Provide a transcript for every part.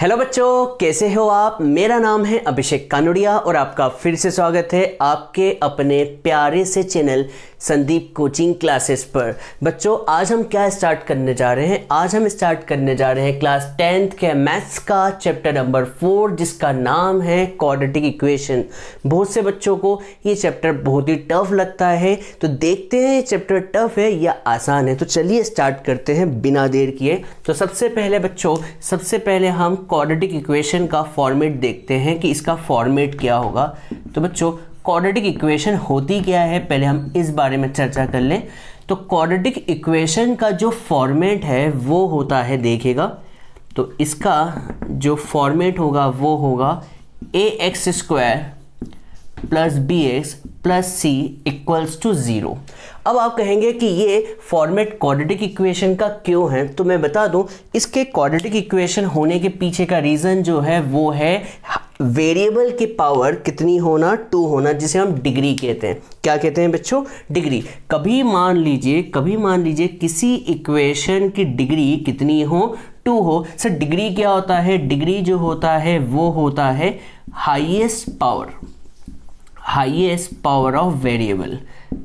hello बच्चों कैसे हो आप मेरा नाम है अभिषेक कानुड़िया और आपका फिर से स्वागत है आपके अपने प्यारे से चैनल संदीप कोचिंग क्लासेस पर बच्चों आज हम क्या स्टार्ट करने जा रहे हैं आज हम स्टार्ट करने जा रहे हैं क्लास टेंथ के मैथ्स का चैप्टर नंबर फोर जिसका नाम है क्वाड्रेटिक इक्वेशन बहुत से बच्चों को ये चैप्टर बहुत ही टफ लगता है तो देखते हैं ये चैप्टर टफ है या आसान है तो चलिए स्टार्ट करते हैं बिना देर किए तो सबसे पहले बच्चों सबसे पहले हम क्वाड्रेटिक इक्वेशन का फॉर्मेट देखते हैं कि इसका फॉर्मेट क्या होगा तो बच्चों क्वाड्रेटिक इक्वेशन होती क्या है पहले हम इस बारे में चर्चा कर लें तो क्वाड्रेटिक इक्वेशन का जो फॉर्मेट है वो होता है देखिएगा तो इसका जो फॉर्मेट होगा वो होगा A X square plus B X plus C equals to zero अब आप कहेंगे कि ये फॉर्मेट क्वाड्रेटिक इक्वेशन का क्यों है तो मैं बता दूं इसके क्वाड्रेटिक इक्वेशन होने के पीछे का रीज़न जो है वो है वेरिएबल की पावर कितनी होना टू होना जिसे हम डिग्री कहते हैं क्या कहते हैं बच्चों डिग्री कभी मान लीजिए कभी मान लीजिए किसी इक्वेशन की डिग्री कितनी हो टू हो सर डिग्री क्या होता है डिग्री जो होता है वो होता है highest power highest power of variable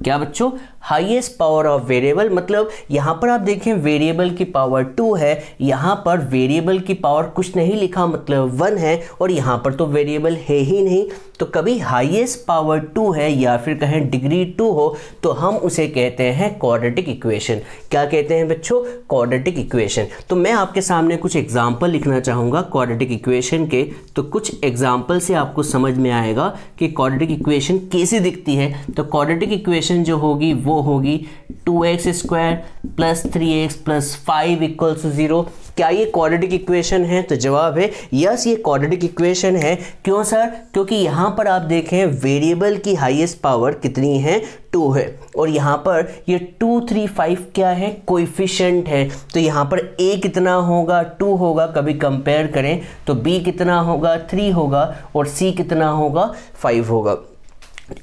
क्या बच्चों हाईएस्ट पावर ऑफ वेरिएबल मतलब यहाँ पर आप देखें वेरिएबल की पावर टू है यहाँ पर वेरिएबल की पावर कुछ नहीं लिखा मतलब वन है और यहाँ पर तो वेरिएबल है ही नहीं तो कभी हाईएस्ट पावर टू है या फिर कहें डिग्री टू हो तो हम उसे कहते हैं क्वाड्रेटिक इक्वेशन क्या कहते हैं बच्चों क्वाड्रेटिक इक्वेशन तो मैं आपके सामने कुछ एग्जाम्पल लिखना चाहूँगा क्वाड्रेटिक इक्वेशन के तो कुछ एग्जाम्पल से आपको समझ में आएगा कि क्वाड्रेटिक इक्वेशन कैसी दिखती है तो क्वाड्रेटिक इक्वेशन जो होगी वो वो होगी two X square plus three X plus five equals zero क्या ये क्वाड्रेटिक इक्वेशन है तो जवाब है यस ये क्वाड्रेटिक इक्वेशन है क्यों सर क्योंकि यहाँ पर आप देखें वेरिएबल की हाईएस्ट पावर कितनी है टू है और यहाँ पर ये टू थ्री फाइव क्या है कोइफिशेंट है तो यहाँ पर ए कितना होगा टू होगा कभी कंपेयर करें तो बी कितना होगा थ्री होगा और सी कितना होगा फाइव होगा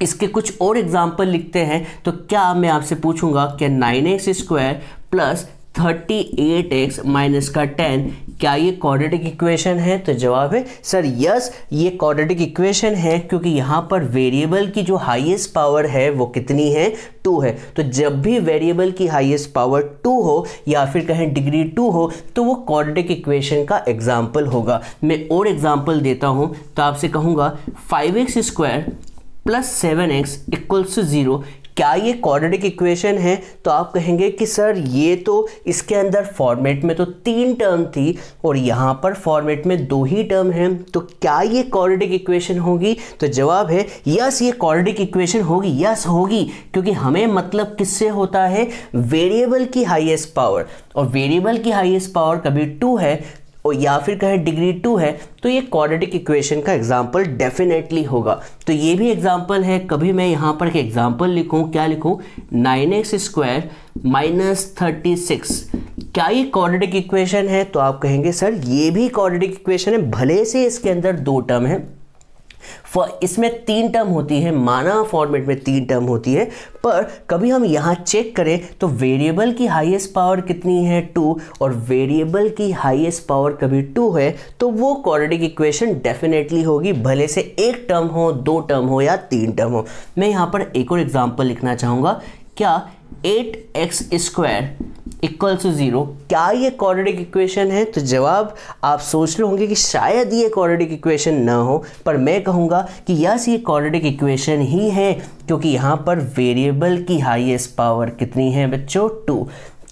इसके कुछ और एग्जाम्पल लिखते हैं तो क्या मैं आपसे पूछूंगा कि nine X square plus thirty eight X minus का टेन क्या ये क्वाड्रेटिक इक्वेशन है तो जवाब है सर यस ये क्वाड्रेटिक इक्वेशन है क्योंकि यहाँ पर वेरिएबल की जो हाईएस्ट पावर है वो कितनी है टू है तो जब भी वेरिएबल की हाईएस्ट पावर टू हो या फिर कहें डिग्री टू हो तो वो क्वाड्रेटिक इक्वेशन का एग्जाम्पल होगा मैं और एग्जाम्पल देता हूँ तो आपसे कहूँगा five X square plus seven X equals to zero क्या ये क्वाड्रेटिक इक्वेशन है तो आप कहेंगे कि सर ये तो इसके अंदर फॉर्मेट में तो तीन टर्म थी और यहाँ पर फॉर्मेट में दो ही टर्म हैं तो क्या ये क्वाड्रेटिक इक्वेशन होगी तो जवाब है यस ये क्वाड्रेटिक इक्वेशन होगी यस होगी क्योंकि हमें मतलब किससे होता है वेरिएबल की हाईएस्ट पावर और वेरिएबल की हाईएस्ट पावर कभी टू है और या फिर कहे डिग्री टू है तो ये क्वाड्रेटिक इक्वेशन का एग्जाम्पल डेफिनेटली होगा तो ये भी एग्जाम्पल है कभी मैं यहाँ पर एक एग्जाम्पल लिखूँ क्या लिखूँ nine X square minus thirty six क्या ये क्वाड्रेटिक इक्वेशन है तो आप कहेंगे सर ये भी क्वाड्रेटिक इक्वेशन है भले से इसके अंदर दो टर्म है इसमें तीन टर्म होती है माना फॉर्मेट में तीन टर्म होती है पर कभी हम यहाँ चेक करें तो वेरिएबल की हाईएस्ट पावर कितनी है टू और वेरिएबल की हाईएस्ट पावर कभी टू है तो वो क्वाड्रेटिक इक्वेशन डेफिनेटली होगी भले से एक टर्म हो दो टर्म हो या तीन टर्म हो मैं यहाँ पर एक और एग्जाम्पल लिखना चाहूँगा क्या eight X square equals to zero क्या ये क्वाड्रेटिक इक्वेशन है तो जवाब आप सोच रहे होंगे कि शायद ये क्वाड्रेटिक इक्वेशन ना हो पर मैं कहूँगा कि यस ये क्वाड्रेटिक इक्वेशन ही है क्योंकि यहाँ पर वेरिएबल की हाईएस्ट पावर कितनी है बच्चों टू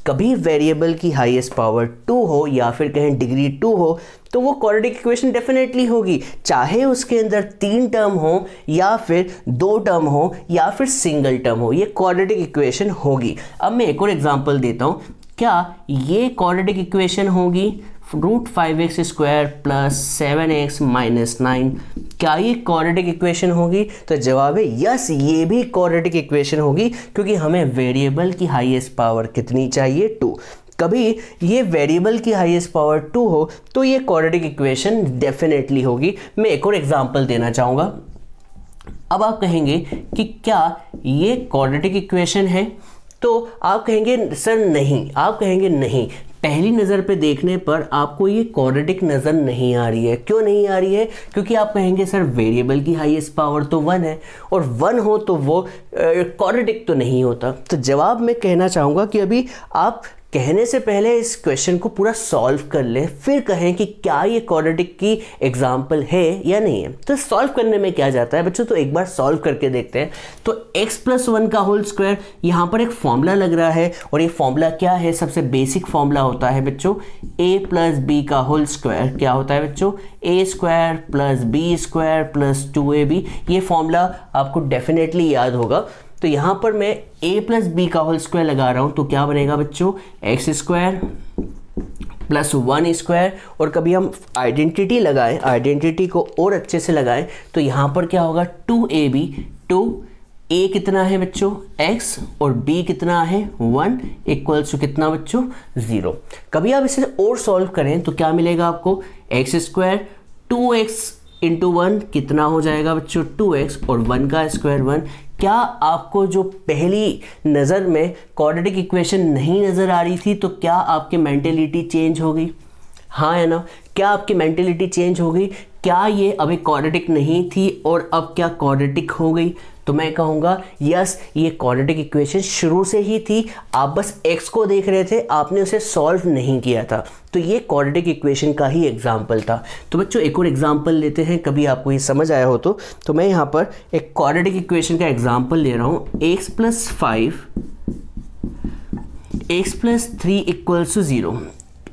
कभी वेरिएबल की हाईएस्ट पावर टू हो या फिर कहें डिग्री टू हो तो वो क्वाड्रेटिक इक्वेशन डेफिनेटली होगी चाहे उसके अंदर तीन टर्म हो या फिर दो टर्म हो या फिर सिंगल टर्म हो ये क्वाड्रेटिक इक्वेशन होगी अब मैं एक और एग्जांपल देता हूँ क्या ये क्वाड्रेटिक इक्वेशन होगी root five X square plus seven X minus nine क्या ये क्वाड्रेटिक इक्वेशन होगी तो जवाब है यस ये भी क्वाड्रेटिक इक्वेशन होगी क्योंकि हमें वेरिएबल की हाईएस्ट पावर कितनी चाहिए टू कभी ये वेरिएबल की हाईएस्ट पावर टू हो तो ये क्वाड्रेटिक इक्वेशन डेफिनेटली होगी मैं एक और एग्जाम्पल देना चाहूँगा अब आप कहेंगे कि क्या ये क्वाड्रेटिक इक्वेशन है तो आप कहेंगे सर नहीं आप कहेंगे नहीं पहली नज़र पे देखने पर आपको ये कॉरेडिक नज़र नहीं आ रही है क्यों नहीं आ रही है क्योंकि आप कहेंगे सर वेरिएबल की हाईएस्ट पावर तो वन है और वन हो तो वो कॉरेडिक तो नहीं होता तो जवाब मैं कहना चाहूँगा कि अभी आप कहने से पहले इस क्वेश्चन को पूरा सॉल्व कर ले फिर कहें कि क्या ये क्वाड्रेटिक की एग्जाम्पल है या नहीं है तो सॉल्व करने में क्या जाता है बच्चों तो एक बार सॉल्व करके देखते हैं तो x प्लस वन का होल स्क्वायर यहाँ पर एक फॉर्मूला लग रहा है और ये फॉर्मूला क्या है सबसे बेसिक फॉर्मूला होता है बच्चों ए प्लस बी का होल स्क्वायर क्या होता है बच्चों A square plus B square plus two A B ये फॉर्मूला आपको डेफिनेटली याद होगा तो यहाँ पर मैं ए प्लस बी का होल स्क्वायर लगा रहा हूं तो क्या बनेगा बच्चों X square plus one square और कभी हम आइडेंटिटी लगाएं आइडेंटिटी को और अच्छे से लगाएं तो यहाँ पर क्या होगा two A B two A कितना है बच्चों x और b कितना है वन इक्वल्स टू कितना बच्चों ज़ीरो कभी आप इसे और सॉल्व करें तो क्या मिलेगा आपको X square two X into one कितना हो जाएगा बच्चों टू एक्स और वन का स्क्वायर वन क्या आपको जो पहली नज़र में क्वाड्रेटिक इक्वेशन नहीं नज़र आ रही थी तो क्या आपकी मैंटेलिटी चेंज हो गई हाँ या ना क्या आपकी मैंटेलिटी चेंज हो गई क्या ये अभी क्वाड्रेटिक नहीं थी और अब क्या क्वाड्रेटिक हो गई तो मैं कहूँगा यस ये क्वाड्रेटिक इक्वेशन शुरू से ही थी आप बस एक्स को देख रहे थे आपने उसे सॉल्व नहीं किया था तो ये क्वाड्रेटिक इक्वेशन का ही एग्जाम्पल था तो बच्चों एक और एग्जाम्पल लेते हैं कभी आपको ये समझ आया हो तो तो मैं यहाँ पर एक क्वाड्रेटिक इक्वेशन का एग्जाम्पल ले रहा हूँ X plus five X plus three equals to zero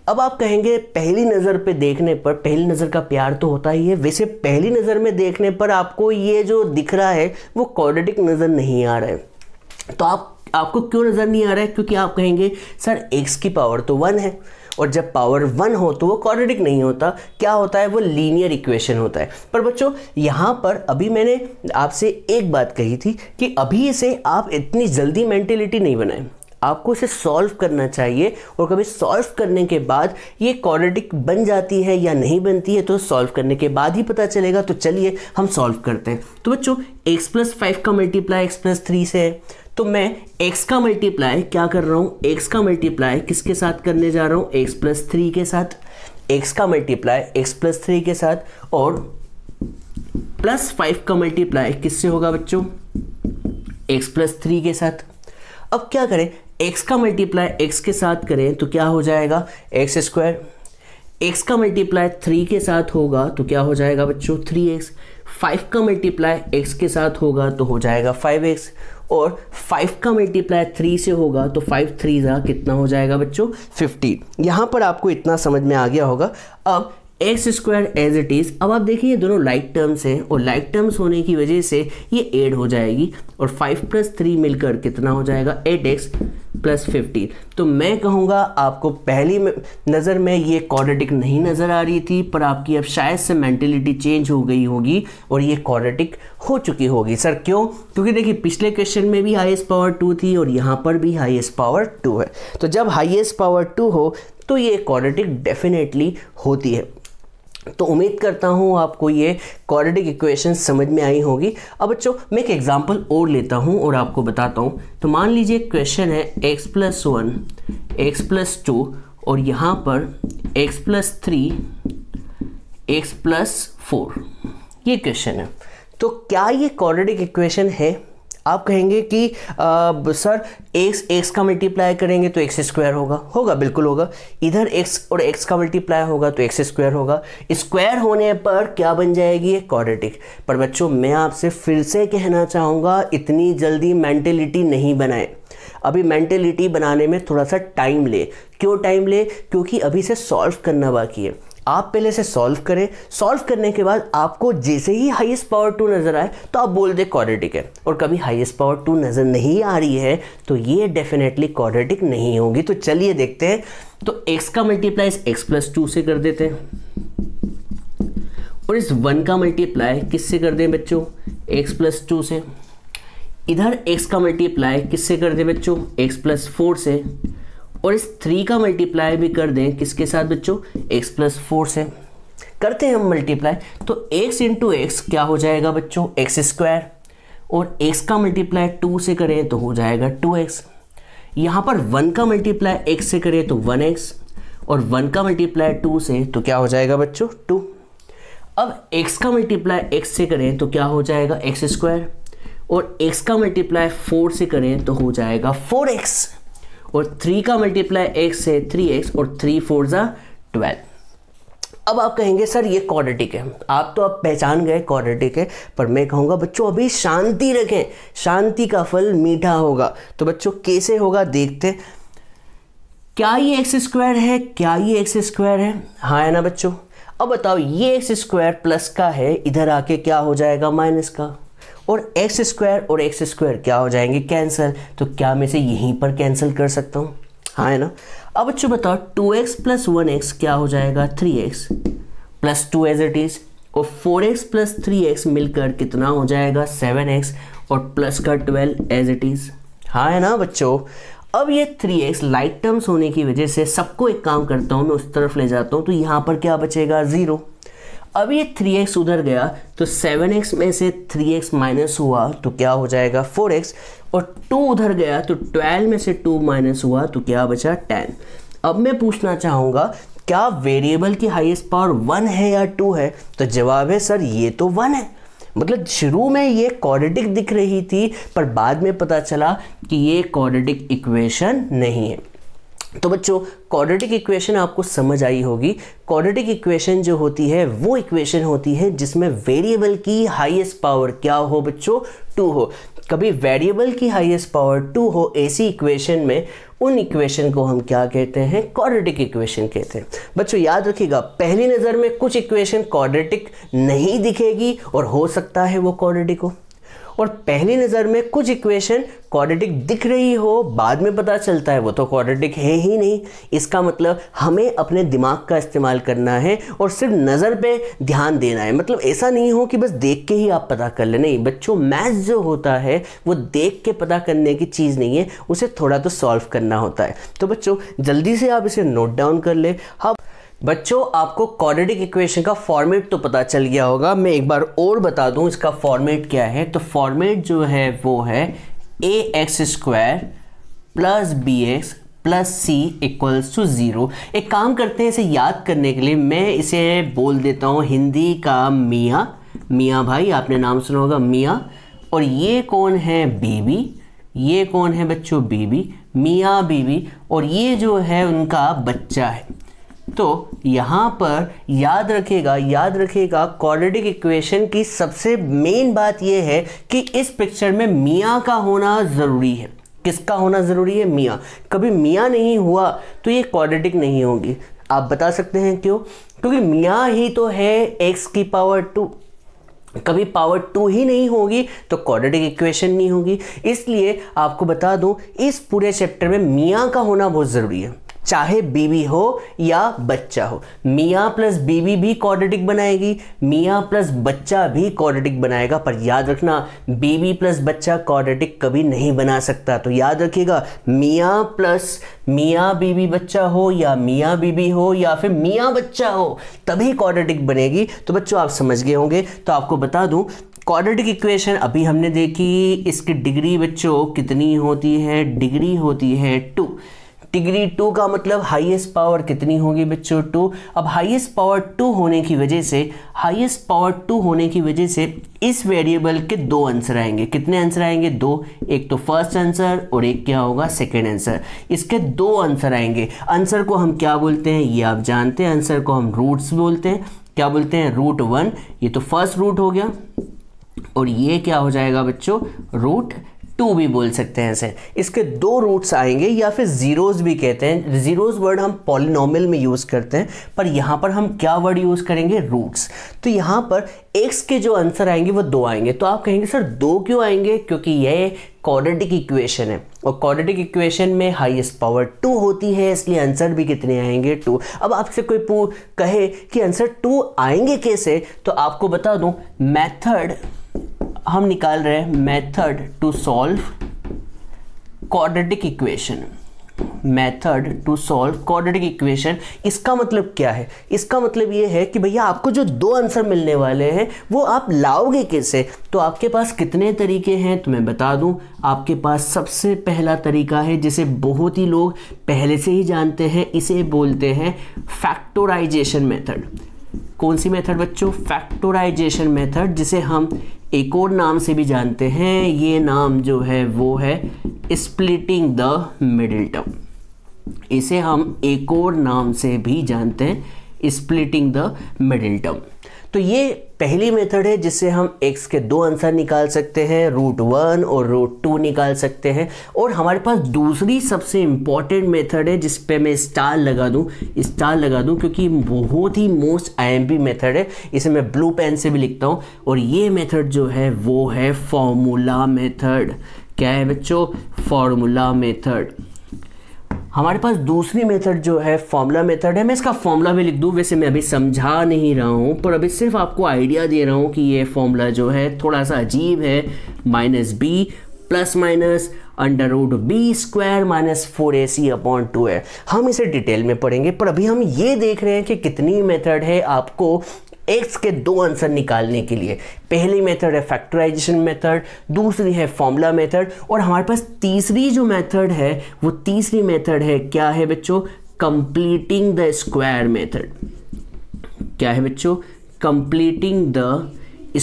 अब आप कहेंगे पहली नज़र पे देखने पर पहली नज़र का प्यार तो होता ही है वैसे पहली नज़र में देखने पर आपको ये जो दिख रहा है वो क्वाड्रेटिक नज़र नहीं आ रहा है तो आप आपको क्यों नज़र नहीं आ रहा है क्योंकि आप कहेंगे सर एक्स की पावर तो वन है और जब पावर वन हो तो वो क्वाड्रेटिक नहीं होता क्या होता है वो लीनियर इक्वेशन होता है पर बच्चों यहाँ पर अभी मैंने आपसे एक बात कही थी कि अभी इसे आप इतनी जल्दी मेंटेलिटी नहीं बनाएं आपको इसे सॉल्व करना चाहिए और कभी सॉल्व करने के बाद ये क्वाड्रेटिक बन जाती है या नहीं बनती है तो सॉल्व करने के बाद ही पता चलेगा तो चलिए हम सॉल्व करते हैं तो बच्चों x प्लस फाइव का मल्टीप्लाई x प्लस थ्री से है तो मैं x का मल्टीप्लाई क्या कर रहा हूँ x का मल्टीप्लाई किसके साथ करने जा रहा हूँ x प्लस थ्री के साथ x का मल्टीप्लाई x प्लस थ्री के साथ और प्लस फाइव का मल्टीप्लाई किससे होगा बच्चों x प्लस थ्री के साथ अब क्या करें एक्स का मल्टीप्लाई एक्स के साथ करें तो क्या हो जाएगा एक्स स्क्वायर एक्स का मल्टीप्लाई थ्री के साथ होगा तो क्या हो जाएगा बच्चों थ्री एक्स फाइव का मल्टीप्लाई एक्स के साथ होगा तो हो जाएगा फाइव एक्स और फाइव का मल्टीप्लाई थ्री से होगा तो फाइव थ्री ज़ा कितना हो जाएगा बच्चों फिफ्टीन यहाँ पर आपको इतना समझ में आ गया होगा अब X square as it is अब आप देखिए ये दोनों लाइक टर्म्स हैं और लाइक टर्म्स होने की वजह से ये एड हो जाएगी और फाइव प्लस थ्री मिलकर कितना हो जाएगा एट एक्स प्लस फिफ्टीन तो मैं कहूँगा आपको पहली नज़र में ये कॉर्डेटिक नहीं नज़र आ रही थी पर आपकी अब शायद से मैंटेलिटी चेंज हो गई होगी और ये कॉर्डेटिक हो चुकी होगी सर क्यों क्योंकि देखिए पिछले क्वेश्चन में भी हाईएस्ट पावर टू थी और यहाँ पर भी हाईएस्ट पावर टू है तो जब हाईएस्ट पावर टू हो तो ये कॉर्डेटिक डेफिनेटली होती है तो उम्मीद करता हूँ आपको ये क्वाड्रेटिक इक्वेशन समझ में आई होगी अब बच्चों मैं एक एग्जांपल और लेता हूँ और आपको बताता हूँ तो मान लीजिए क्वेश्चन है x plus one X plus two और यहाँ पर x plus three X plus four ये क्वेश्चन है तो क्या ये क्वाड्रेटिक इक्वेशन है आप कहेंगे कि आ, सर एक्स एक्स का मल्टीप्लाई करेंगे तो एक्स स्क्वायर होगा होगा बिल्कुल होगा इधर एक्स और एक्स का मल्टीप्लाई होगा तो एक्स स्क्वायर होगा स्क्वायर होने पर क्या बन जाएगी ये क्वाड्रेटिक पर बच्चों मैं आपसे फिर से कहना चाहूँगा इतनी जल्दी मेंटेलिटी नहीं बनाए अभी मैंटेलिटी बनाने में थोड़ा सा टाइम ले क्यों टाइम ले क्योंकि अभी से सॉल्व करना बाकी है आप पहले से सॉल्व करें सॉल्व करने के बाद आपको जैसे ही हाईएस्ट पावर टू नज़र आए तो आप बोल दें क्वाड्रेटिक है और कभी हाईएस्ट पावर टू नज़र नहीं आ रही है तो ये डेफिनेटली क्वाड्रेटिक नहीं होगी तो चलिए देखते हैं तो एक्स का मल्टीप्लाई इस एक्स प्लस टू से कर देते हैं और इस वन का मल्टीप्लाई किससे कर दें बच्चों एक्स प्लस टू से इधर एक्स का मल्टीप्लाई किससे कर दें बच्चों एक्स प्लस फोर से और इस थ्री का मल्टीप्लाई भी कर दें किसके साथ बच्चों एक्स प्लस फोर से करते हैं हम मल्टीप्लाई तो एक्स इंटू एक्स क्या हो जाएगा बच्चों एक्स स्क्वायर और एक्स का मल्टीप्लाई टू से करें तो हो जाएगा टू एक्स यहाँ पर वन का मल्टीप्लाई एक्स से करें तो वन एक्स और वन का मल्टीप्लाई टू से तो क्या हो जाएगा बच्चों टू अब एक्स का मल्टीप्लाई एक्स से करें तो क्या हो जाएगा एक्स स्क्वायर और एक्स का मल्टीप्लाई फोर से करें तो हो जाएगा फोर एक्स और थ्री का मल्टीप्लाई एक्स है थ्री एक्स और थ्री फोर ज़ा ट्वेल्व अब आप कहेंगे सर ये क्वाड्रेटिक है आप तो अब पहचान गए क्वाड्रेटिक है पर मैं कहूँगा बच्चों अभी शांति रखें शांति का फल मीठा होगा तो बच्चों कैसे होगा देखते क्या ये एक्स स्क्वायर है क्या ये एक्स स्क्वायर है हाँ है ना बच्चों अब बताओ ये एक्स स्क्वायर प्लस का है इधर आके क्या हो जाएगा माइनस का और एक्स स्क्वायर और एक्स स्क्वायर क्या हो जाएंगे कैंसिल तो क्या मैं इसे यहीं पर कैंसिल कर सकता हूँ हाँ है ना अब बच्चों अच्छा बताओ two X plus one X क्या हो जाएगा three X plus two as it is और four X plus three X मिलकर कितना हो जाएगा सेवन एक्स और प्लस का ट्वेल्व एज इट इज़ हाँ है ना बच्चों अब ये थ्री एक्स लाइट टर्म्स होने की वजह से सबको एक काम करता हूँ मैं उस तरफ ले जाता हूँ तो यहाँ पर क्या बचेगा ज़ीरो अब ये थ्री एक्स उधर गया तो सेवन एक्स में से थ्री एक्स माइनस हुआ तो क्या हो जाएगा फोर एक्स और टू उधर गया तो ट्वेल्व में से टू माइनस हुआ तो क्या बचा टेन अब मैं पूछना चाहूँगा क्या वेरिएबल की हाईएस्ट पावर वन है या टू है तो जवाब है सर ये तो वन है मतलब शुरू में ये क्वाड्रेटिक दिख रही थी पर बाद में पता चला कि ये क्वाड्रेटिक इक्वेशन नहीं है तो बच्चों क्वाड्रेटिक इक्वेशन आपको समझ आई होगी क्वाड्रेटिक इक्वेशन जो होती है वो इक्वेशन होती है जिसमें वेरिएबल की हाईएस्ट पावर क्या हो बच्चों टू हो कभी वेरिएबल की हाईएस्ट पावर टू हो ऐसी इक्वेशन में उन इक्वेशन को हम क्या कहते हैं क्वाड्रेटिक इक्वेशन कहते हैं बच्चों याद रखिएगा पहली नज़र में कुछ इक्वेशन क्वाड्रेटिक नहीं दिखेगी और हो सकता है वो क्वाड्रेटिक हो और पहली नज़र में कुछ इक्वेशन क्वाड्रेटिक दिख रही हो बाद में पता चलता है वो तो क्वाड्रेटिक है ही नहीं इसका मतलब हमें अपने दिमाग का इस्तेमाल करना है और सिर्फ नज़र पे ध्यान देना है मतलब ऐसा नहीं हो कि बस देख के ही आप पता कर ले नहीं बच्चों मैथ जो होता है वो देख के पता करने की चीज़ नहीं है उसे थोड़ा तो सॉल्व करना होता है तो बच्चों जल्दी से आप इसे नोट डाउन कर ले हाँ बच्चों आपको क्वाड्रेटिक इक्वेशन का फॉर्मेट तो पता चल गया होगा मैं एक बार और बता दूं इसका फॉर्मेट क्या है तो फॉर्मेट जो है वो है A X square plus B X plus C equals to zero एक काम करते हैं इसे याद करने के लिए मैं इसे बोल देता हूँ हिंदी का मियाँ मियाँ भाई आपने नाम सुना होगा मियाँ और ये कौन है बीबी ये कौन है बच्चों बीबी मियाँ बीबी और ये जो है उनका बच्चा है तो यहाँ पर याद रखेगा याद रखेगा क्वाड्रेटिक इक्वेशन की सबसे मेन बात यह है कि इस पिक्चर में मियाँ का होना ज़रूरी है किसका होना ज़रूरी है मियाँ कभी मियाँ नहीं हुआ तो ये क्वाड्रेटिक नहीं होगी आप बता सकते हैं क्यों क्योंकि मियाँ ही तो है एक्स की पावर टू कभी पावर टू ही नहीं होगी तो क्वाड्रेटिक इक्वेशन नहीं होगी इसलिए आपको बता दूं इस पूरे चैप्टर में मियाँ का होना बहुत ज़रूरी है चाहे बीवी हो या बच्चा हो मियाँ प्लस बीवी भी कॉर्डेटिक बनाएगी मियाँ प्लस बच्चा भी कॉर्डेटिक बनाएगा पर याद रखना बीवी प्लस बच्चा कॉर्डेटिक कभी नहीं बना सकता तो याद रखिएगा मियाँ प्लस मियाँ बीवी बच्चा हो या मियाँ बीवी हो या फिर मियाँ बच्चा हो तभी कॉर्डेटिक बनेगी तो बच्चों आप समझ गए होंगे तो आपको बता दूँ क्वाड्रेटिक इक्वेशन अभी हमने देखी इसकी डिग्री बच्चों कितनी होती है डिग्री होती है टू डिग्री टू का मतलब हाईएस्ट पावर कितनी होगी बच्चों टू अब हाईएस्ट पावर टू होने की वजह से हाईएस्ट पावर टू होने की वजह से इस वेरिएबल के दो आंसर आएंगे कितने आंसर आएंगे दो एक तो फर्स्ट आंसर और एक क्या होगा सेकेंड आंसर इसके दो आंसर आएंगे आंसर को हम क्या बोलते हैं ये आप जानते हैं आंसर को हम रूट्स बोलते हैं क्या बोलते हैं रूट वन ये तो फर्स्ट रूट हो गया और ये क्या हो जाएगा बच्चों रूट टू भी बोल सकते हैं इसे इसके दो रूट्स आएंगे या फिर ज़ीरोज़ भी कहते हैं ज़ीरोज़ वर्ड हम पॉलिनॉमिल में यूज़ करते हैं पर यहाँ पर हम क्या वर्ड यूज़ करेंगे रूट्स तो यहाँ पर एक्स के जो आंसर आएंगे वो दो आएंगे तो आप कहेंगे सर दो क्यों आएंगे क्योंकि यह क्वाड्रेटिक इक्वेशन है और क्वाड्रेटिक इक्वेशन में हाईएस्ट पावर टू होती है इसलिए आंसर भी कितने आएंगे टू अब आपसे कोई पू कहे कि आंसर टू आएंगे कैसे तो आपको बता दूं मेथड हम निकाल रहे हैं method to solve quadratic equation method to solve quadratic equation इसका मतलब क्या है इसका मतलब ये है कि भैया आपको जो दो आंसर मिलने वाले हैं वो आप लाओगे कैसे तो आपके पास कितने तरीके हैं तो मैं बता दूं आपके पास सबसे पहला तरीका है जिसे बहुत ही लोग पहले से ही जानते हैं इसे बोलते हैं फैक्टोराइजेशन मेथड कौन सी मेथड बच्चों फैक्टोराइजेशन मेथड जिसे हम एक और नाम से भी जानते हैं ये नाम जो है वो है स्प्लिटिंग द मिडिल टर्म इसे हम एक और नाम से भी जानते हैं स्प्लिटिंग द मिडिल टर्म तो ये पहली मेथड है जिससे हम x के दो आंसर निकाल सकते हैं रूट वन और रूट टू निकाल सकते हैं और हमारे पास दूसरी सबसे इम्पॉर्टेंट मेथड है जिस पे मैं स्टार लगा दूँ स्टार लगा दूँ क्योंकि बहुत ही मोस्ट आई मेथड है इसे मैं ब्लू पेन से भी लिखता हूँ और ये मेथड जो है वो है फॉर्मूला मेथड क्या है बच्चों फॉर्मूला मेथड हमारे पास दूसरी मेथड जो है फॉर्मूला मेथड है मैं इसका फॉर्मूला भी लिख दूँ वैसे मैं अभी समझा नहीं रहा हूँ पर अभी सिर्फ आपको आइडिया दे रहा हूँ कि ये फॉर्मूला जो है थोड़ा सा अजीब है minus B plus minus under root B square minus four A C upon two है हम इसे डिटेल में पढ़ेंगे पर अभी हम ये देख रहे हैं कि कितनी मेथड है आपको एक्स के दो आंसर निकालने के लिए पहली मेथड है फैक्टराइजेशन मेथड दूसरी है फॉर्मूला मेथड और हमारे पास तीसरी जो मेथड है वो तीसरी मेथड है क्या है बच्चों कंप्लीटिंग द स्क्वायर मेथड क्या है बच्चों कंप्लीटिंग द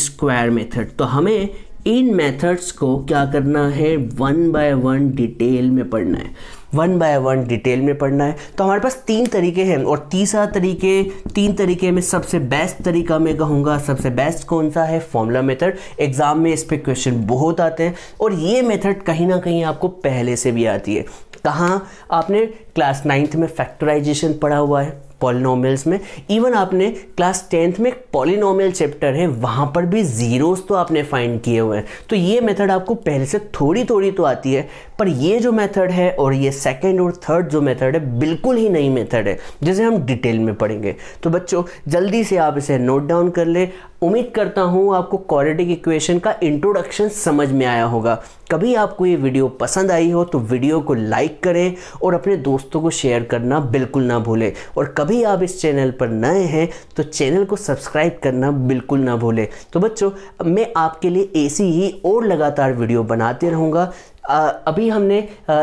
स्क्वायर मेथड तो हमें इन मेथड्स को क्या करना है वन बाय वन डिटेल में पढ़ना है वन बाय वन डिटेल में पढ़ना है तो हमारे पास तीन तरीके हैं और तीसरा तरीके तीन तरीके में सबसे बेस्ट तरीका मैं कहूँगा सबसे बेस्ट कौन सा है फॉर्मूला मेथड एग्ज़ाम में इस पर क्वेश्चन बहुत आते हैं और ये मेथड कहीं ना कहीं आपको पहले से भी आती है कहाँ आपने क्लास नाइन्थ में फैक्टराइजेशन पढ़ा हुआ है पॉलिनोमियल्स में इवन आपने क्लास टेंथ में पॉलिनोमियल चैप्टर है वहाँ पर भी जीरोस तो आपने फाइंड किए हुए हैं तो ये मेथड आपको पहले से थोड़ी थोड़ी तो आती है पर ये जो मेथड है और ये सेकेंड और थर्ड जो मेथड है बिल्कुल ही नई मेथड है जिसे हम डिटेल में पढ़ेंगे तो बच्चों जल्दी से आप इसे नोट डाउन कर लें उम्मीद करता हूँ आपको क्वारिटिक इक्वेशन का इंट्रोडक्शन समझ में आया होगा कभी आपको ये वीडियो पसंद आई हो तो वीडियो को लाइक करें और अपने दोस्तों को शेयर करना बिल्कुल ना भूलें और कभी आप इस चैनल पर नए हैं तो चैनल को सब्सक्राइब करना बिल्कुल ना भूलें तो बच्चों मैं आपके लिए ऐसी ही और लगातार वीडियो बनाते रहूँगा अभी हमने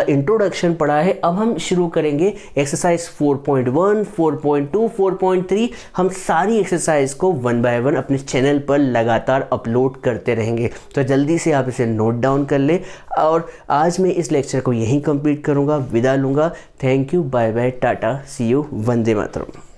इंट्रोडक्शन पढ़ा है अब हम शुरू करेंगे एक्सरसाइज 4.1, 4.2, 4.3 हम सारी एक्सरसाइज को वन बाय वन अपने चैनल पर लगातार अपलोड करते रहेंगे तो जल्दी से आप इसे नोट डाउन कर लें और आज मैं इस लेक्चर को यहीं कंप्लीट करूँगा विदा लूँगा थैंक यू बाय बाय टाटा सी यू वंदे मातरम